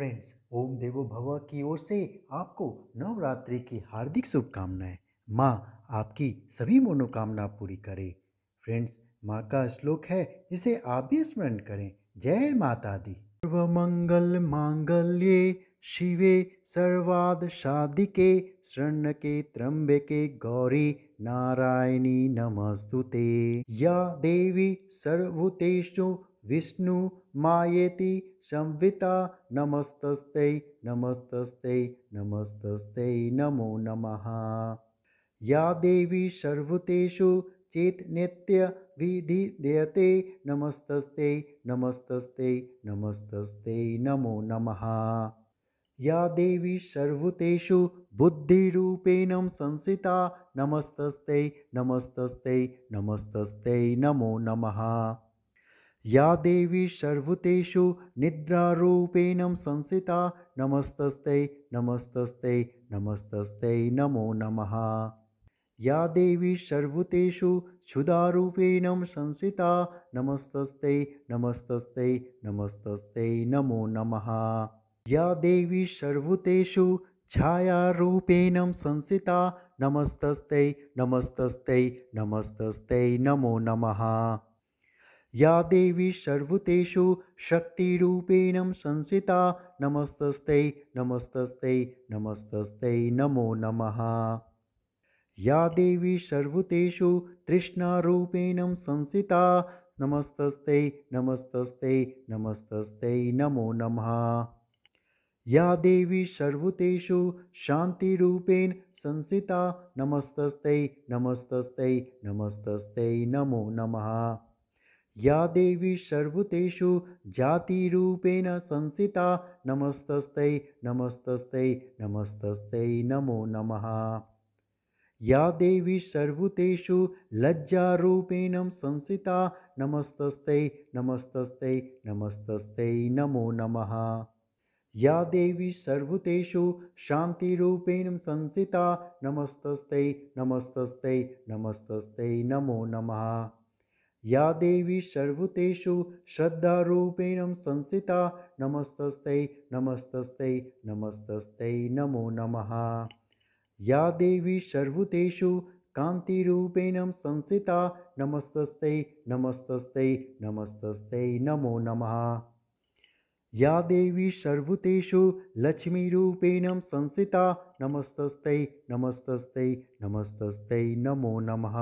friends ओम देवो भव की ओर से आपको नवरात्रि की हार्दिक शुभकामनाएं माँ आपकी सभी मनोकामना पूरी करे फ्रेंड्स माँ का श्लोक है जिसे आप भी स्मरण करें जय माता दी मंगल मांगल्य शिवे सर्वाद शादिके त्रम्बे के गौरी नारायणी नमस्तुते या देवी सर्वतेषु विष्णु मायेती संविता नमस्तस्ते नमस्तस्ते नमस्तस्ते नमो नमः या देवी सर्वतेषु विधि देते नमस्तस्ते नमस्तस्ते नमस्तस्ते नमो नमः या देवी सर्वतेषु बुद्धिरूपेण संसिता नमस्तस्ते नमस्तस्ते नमस्तस्ते नमो नमः या देवी सर्वतेषु निद्रारूपेण संसिता नमस्तस्ते नमस्तस्ते नमस्तस्ते नमो नमः या देवी सर्वतेषु क्षुदारूपेण संस्थिता नमस्तस्ते नमस्तस्ते नमस्तस्ते नमो नमः या देवी सर्वतेषु छायारूपेण संसिता नमस्तस्ते नमस्तस्ते नमस्तस्ते नमो नमः या देवी सर्वतेषु शक्तिरूपेण संसिता नमस्तस्ते नमस्तस्ते नमस्तस्ते नमो नमः या देवी सर्वतेषु तृष्णारूपेण संसिता नमस्तस्ते नमस्तस्ते नमस्तस्ते नमो नमः या देवी सर्वतेषु शान्तिरूपेण संसिता नमस्तस्ते नमस्तस्ते नमस्तस्ते नमो नमः या देवी सर्वतेषु जातिरूपेण संसिता नमस्तस्तै नमस्तस्तै नमस्तस्तै नमो नमः या देवी सर्वतेषु लज्जारूपेण संसिता नमस्तस्तै नमस्तस्तै नमस्तस्तै नमो नमः या देवी सर्वतेषु शान्तिरूपेण संसिता नमस्तस्तै नमस्तस्तै नमस्तस्तै नमो नमः या देवी सर्वतेषु श्रद्धारूपेण संसिता नमस्तस्ते नमस्तस्ते नमस्तस्ते नमो नमः या देवी सर्वतेषु कान्तिरूपेण संसिता नमस्तस्ते नमस्तस्ते नमस्तस्ते नमो नमः या देवी सर्वतेषु लक्ष्मीरूपेण संसिता नमस्तस्ते नमस्तस्ते नमस्तस्ते नमो नमः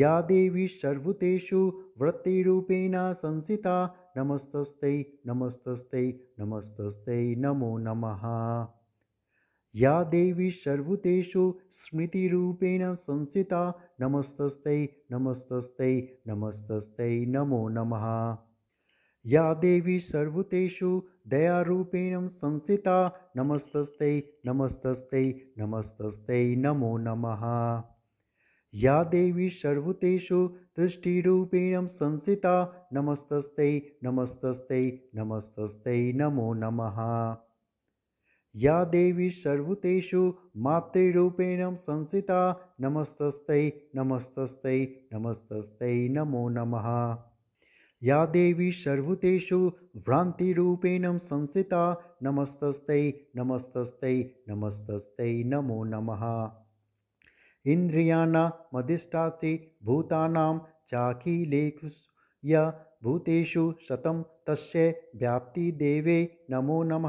या देवी सर्वतेषु वृत्तिरूपेण संसिता नमस्तस्ते नमस्तस्ते नमस्तस्ते नमो नमः या देवी सर्वतेषु स्मृतिरूपेण संसिता नमस्तस्ते नमस्तस्ते नमस्तस्ते नमो नमः या देवी सर्वतेषु दयारूपेण संसिता नमस्तस्ते नमस्तस्ते नमस्तस्ते नमो नमः या देवी सर्वतेषु दृष्टिरूपिणं संसिता नमस्तस्ते नमस्तस्ते नमस्तस्ते नमो नमः या देवी सर्वतेषु मातृरूपेण संसिता नमस्तस्ते नमस्तस्ते नमस्तस्ते नमो नमः या देवी सर्वतेषु भ्रान्तिरूपेण संसिता नमस्तस्ते नमस्तस्ते नमस्तस्ते नमो नमः इन्द्रियाणां मदिष्टासि से चाखिलेखुस् य भूतेषु शतं तस्य व्याप्तिदेवे नमो नम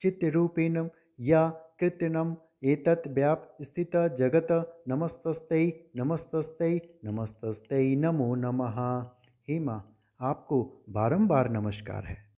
चित्तरूपिणं या कृत्रिणम् एतत् व्याप स्थित जगत नमस्तस्तै नमस्तस्तै नमस्तस्तै नमो नमः हेमा आपको बारंबार नमस्कार है